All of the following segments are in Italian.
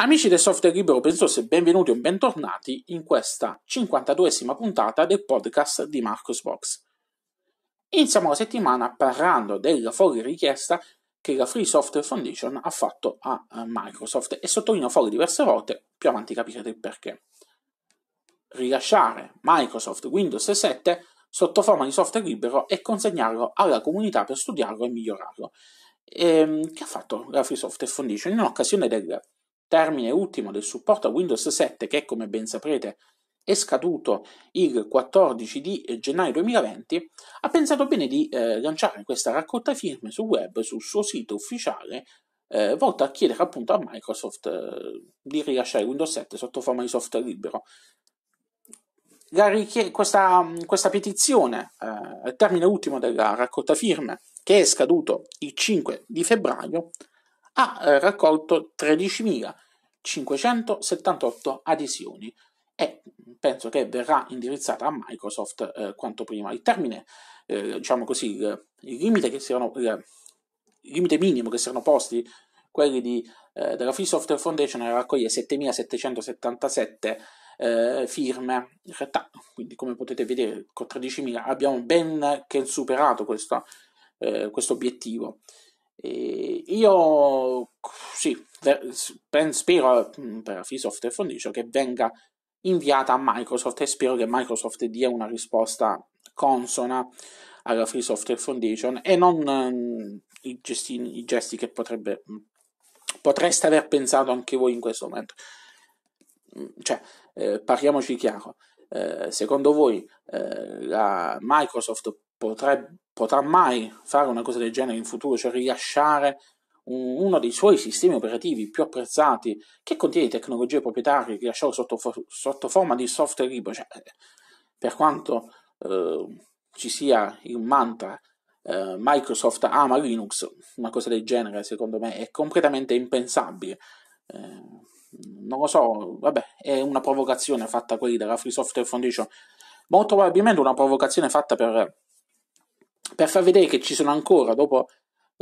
Amici del software libero open source, benvenuti o bentornati in questa 52esima puntata del podcast di Marcus Box. Iniziamo la settimana parlando della folle richiesta che la Free Software Foundation ha fatto a eh, Microsoft e sottolineo folle diverse volte, più avanti capirete il perché. Rilasciare Microsoft Windows 7 sotto forma di software libero e consegnarlo alla comunità per studiarlo e migliorarlo. Ehm, che ha fatto la Free Software Foundation in occasione del termine ultimo del supporto a Windows 7 che, come ben saprete, è scaduto il 14 di gennaio 2020, ha pensato bene di eh, lanciare questa raccolta firme sul web, sul suo sito ufficiale, eh, volta a chiedere appunto a Microsoft eh, di rilasciare Windows 7 sotto forma di software libero. Richie- questa, questa, petizione, eh, al termine ultimo della raccolta firme, che è scaduto il 5 di febbraio, ha eh, raccolto 13.578 adesioni e mm, penso che verrà indirizzata a Microsoft eh, quanto prima. Il termine, eh, diciamo così, eh, il, limite erano, il, eh, il, limite minimo che si erano posti quelli di, eh, della Free Software Foundation era raccogliere 7.777 eh, firme. In realtà, quindi come potete vedere, con 13.000 abbiamo ben che superato questo, questo obiettivo. E io sì, spero mm, per Free Software Foundation che venga inviata a Microsoft e spero che Microsoft dia una risposta consona alla Free Software Foundation e non um, i, gesti, i, gesti, che potrebbe, mm, potreste aver pensato anche voi in questo momento. Cioè, eh, parliamoci chiaro, eh, secondo voi eh, la Microsoft potrebbe potrà mai fare una cosa del genere in futuro, cioè rilasciare un, uno dei suoi sistemi operativi più apprezzati che contiene tecnologie proprietarie, rilasciato sotto, sotto forma di software libero. Cioè, per quanto eh, ci sia il mantra eh, Microsoft ama Linux, una cosa del genere secondo me è completamente impensabile. Eh, non lo so, vabbè, è una provocazione fatta quelli della Free Software Foundation, molto probabilmente una provocazione fatta per per far vedere che ci sono ancora, dopo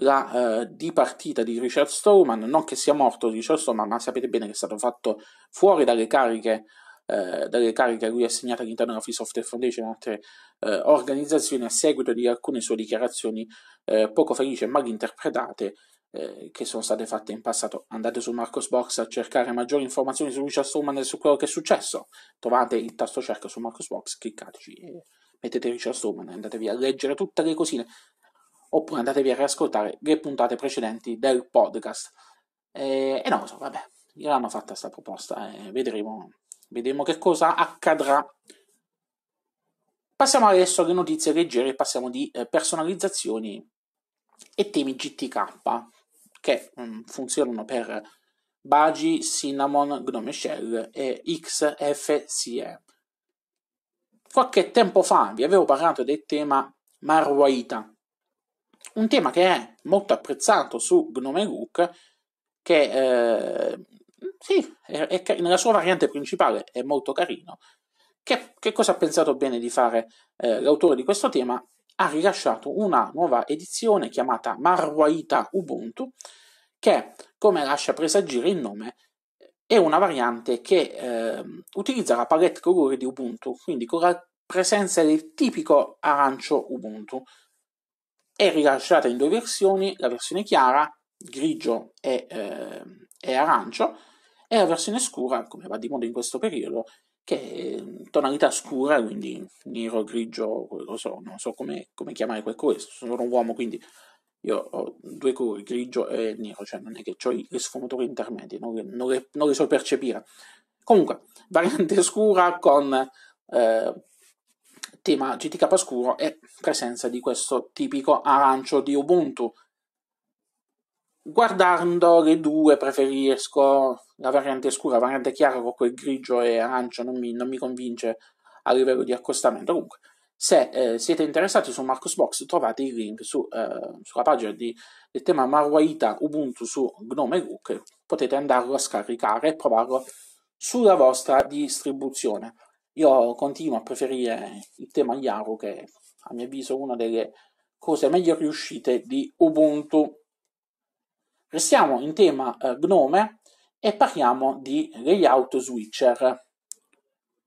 la eh, dipartita di Richard Stallman, non che sia morto Richard Stallman, ma sapete bene che è stato fatto fuori dalle cariche, eh, dalle cariche a lui assegnate all'interno della Free Software Foundation e altre eh, organizzazioni a seguito di alcune sue dichiarazioni eh, poco felici e mal interpretate eh, che sono state fatte in passato. Andate su Marcos Box a cercare maggiori informazioni su Richard Stallman e su quello che è successo. Trovate il tasto cerca su Marcos Box, cliccateci mettetevi Charles andatevi a leggere tutte le cosine, oppure andatevi a riascoltare le puntate precedenti del podcast. E, e non lo so, vabbè, gliel'hanno fatta questa proposta e vedremo, vedremo che cosa accadrà. Passiamo adesso alle notizie leggere, passiamo di eh, personalizzazioni e temi GTK che mh, mm, funzionano per Bagi, Cinnamon, Gnome Shell e XFCE. Qualche tempo fa vi avevo parlato del tema Marwaita, un tema che è molto apprezzato su Gnome Rook, che eh, sì, è, è, nella sua variante principale è molto carino. Che, che cosa ha pensato bene di fare eh, l'autore di questo tema? Ha rilasciato una nuova edizione chiamata Marwaita Ubuntu, che, come lascia presagire il nome, è una variante che eh, utilizza la palette colore di Ubuntu, quindi con la presenza del tipico arancio Ubuntu. È rilasciata in due versioni, la versione chiara, grigio e, eh, arancio, e la versione scura, come va di moda in questo periodo, che è ehm, tonalità scura, quindi nero, grigio, so, non so come, come chiamare quel colore, sono un uomo quindi io ho due colori, grigio e nero, cioè non è che ho le sfumature intermedie, non, non, le, non le, so percepire. Comunque, variante scura con eh, tema GTK scuro e presenza di questo tipico arancio di Ubuntu. Guardando le due preferisco la variante scura, la variante chiara con quel grigio e arancio non mi, non mi convince a livello di accostamento. Comunque, se eh, siete interessati su Marcosbox trovate il link su, eh, sulla pagina di, del tema Marwaita Ubuntu su Gnome Look. potete andarlo a scaricare e provarlo sulla vostra distribuzione. Io continuo a preferire il tema Yaru che è, a mio avviso è una delle cose meglio riuscite di Ubuntu. Restiamo in tema eh, Gnome e parliamo di layout switcher.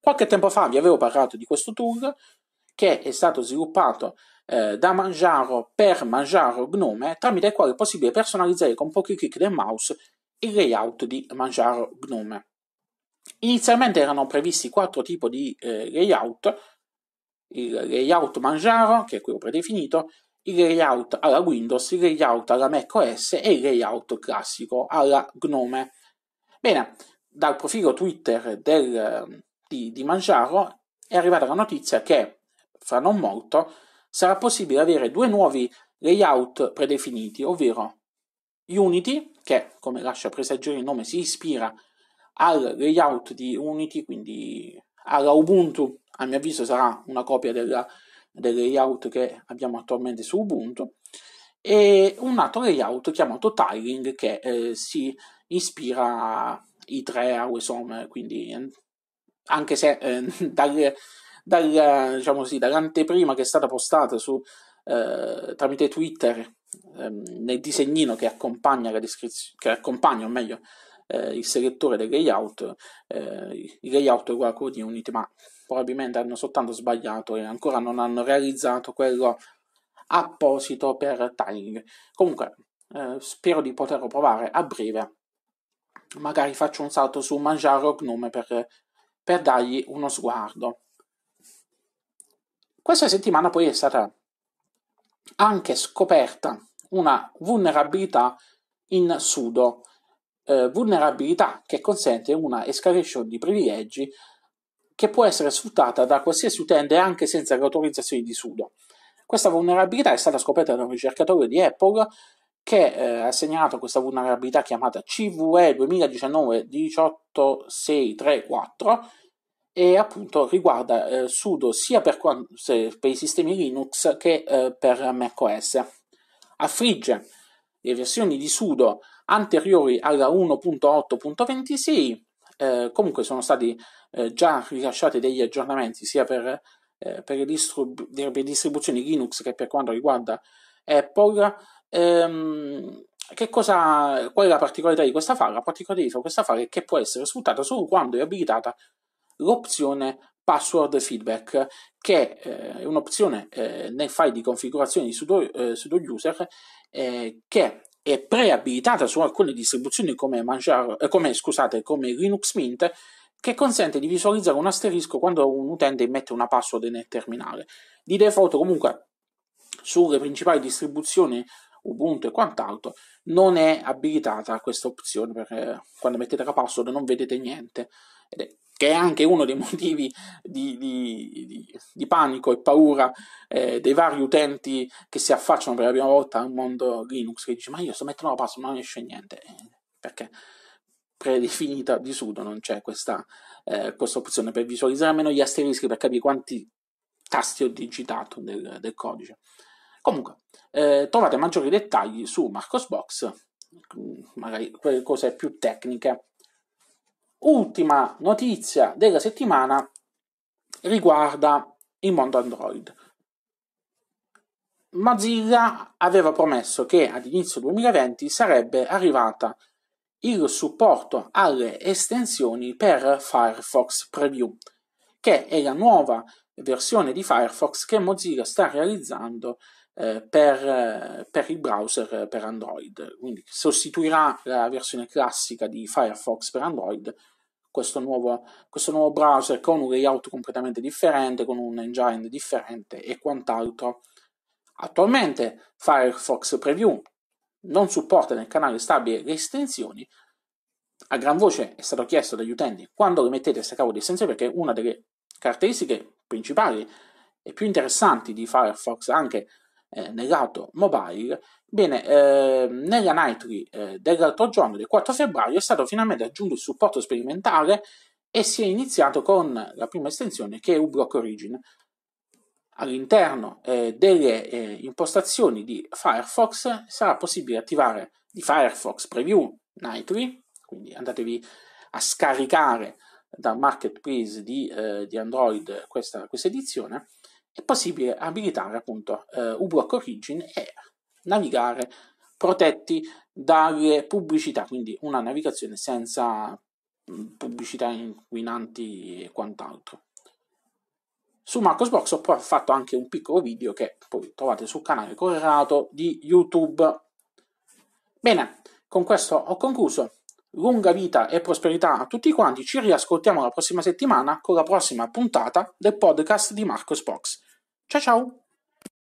Qualche tempo fa vi avevo parlato di questo tool, che è stato sviluppato eh, da Manjaro per Manjaro Gnome, tramite il quale è possibile personalizzare con pochi clic del mouse il layout di Manjaro Gnome. Inizialmente erano previsti quattro tipi di eh, layout, il layout Manjaro, che è quello predefinito, il layout alla Windows, il layout alla macOS e il layout classico alla Gnome. Bene, dal profilo Twitter del, di, di Mangiaro è arrivata la notizia che fra non molto, sarà possibile avere due nuovi layout predefiniti, ovvero Unity, che come lascia presagire il nome si ispira al layout di Unity, quindi alla Ubuntu, a mio avviso sarà una copia della, del layout che abbiamo attualmente su Ubuntu, e un altro layout chiamato Tiling che eh, si ispira ai i tre a Wesom, quindi anche se eh, dalle, dal, diciamo così, dall'anteprima che è stata postata su, eh, tramite Twitter ehm, nel disegnino che accompagna la descrizione, che accompagna o meglio eh, il selettore del layout, eh, il layout è quello di Unity, ma probabilmente hanno soltanto sbagliato e ancora non hanno realizzato quello apposito per tiling. Comunque, eh, spero di poterlo provare a breve. Magari faccio un salto su Mangiaro Gnome per, per dargli uno sguardo. Questa settimana poi è stata anche scoperta una vulnerabilità in sudo, eh, vulnerabilità che consente una escalation di privilegi che può essere sfruttata da qualsiasi utente anche senza le autorizzazioni di sudo. Questa vulnerabilità è stata scoperta da un ricercatore di Apple che eh, ha segnalato questa vulnerabilità chiamata CVE 2019-18634 e appunto riguarda eh, sudo sia per, per, i sistemi Linux che eh, per macOS. Affligge le versioni di sudo anteriori alla 1.8.26, eh, comunque sono stati eh, già rilasciati degli aggiornamenti sia per, eh, per le distrib- distribuzioni Linux che per quanto riguarda Apple. Ehm, che cosa, qual è la particolarità di questa file? La particolarità di questa file è che può essere sfruttata solo quando è abilitata l'opzione password feedback che eh, è un'opzione eh, nel file di configurazione di sudo, eh, sudo user che è preabilitata su alcune distribuzioni come, Manjaro, come, scusate, come Linux Mint che consente di visualizzare un asterisco quando un utente mette una password nel terminale. Di default comunque sulle principali distribuzioni Ubuntu e quant'altro non è abilitata questa opzione perché quando mettete la password non vedete niente ed è che è anche uno dei motivi di, di, di, di panico e paura eh, dei vari utenti che si affacciano per la prima volta al mondo Linux, che dice ma io sto mettendo la password, non esce niente, eh, perché predefinita di sudo non c'è questa, eh, questa opzione per visualizzare almeno gli asterischi per capire quanti tasti ho digitato del, del codice. Comunque, eh, trovate maggiori dettagli su Marcosbox, magari quelle cose più tecniche ultima notizia della settimana riguarda il mondo Android. Mozilla aveva promesso che ad inizio 2020 sarebbe arrivata il supporto alle estensioni per Firefox Preview, che è la nuova versione di Firefox che Mozilla sta realizzando eh, per, eh, per, il browser eh, per Android, quindi sostituirà la versione classica di Firefox per Android, questo nuovo, questo nuovo browser con un layout completamente differente, con un engine differente e quant'altro. Attualmente Firefox Preview non supporta nel canale stabile le estensioni, a gran voce è stato chiesto dagli utenti quando le mettete queste cavolo di estensioni perché una delle caratteristiche principali e più interessanti di Firefox anche eh, nell'auto mobile, bene, eh, nella Nightly eh, dell'altro giorno, del 4 febbraio, è stato finalmente aggiunto il supporto sperimentale e si è iniziato con la prima estensione che è uBlock Origin. All'interno eh, delle eh, impostazioni di Firefox sarà possibile attivare di Firefox Preview Nightly, quindi andatevi a scaricare dal marketplace di, eh, di Android questa, questa, edizione è possibile abilitare appunto eh, uBlock Origin e navigare protetti dalle pubblicità, quindi una navigazione senza mm, pubblicità inquinanti e quant'altro. Su Marcosbox ho poi fatto anche un piccolo video che poi trovate sul canale correlato di YouTube. Bene, con questo ho concluso. Lunga vita e prosperità a tutti quanti. Ci riascoltiamo la prossima settimana con la prossima puntata del podcast di Marcosbox. Ciao ciao!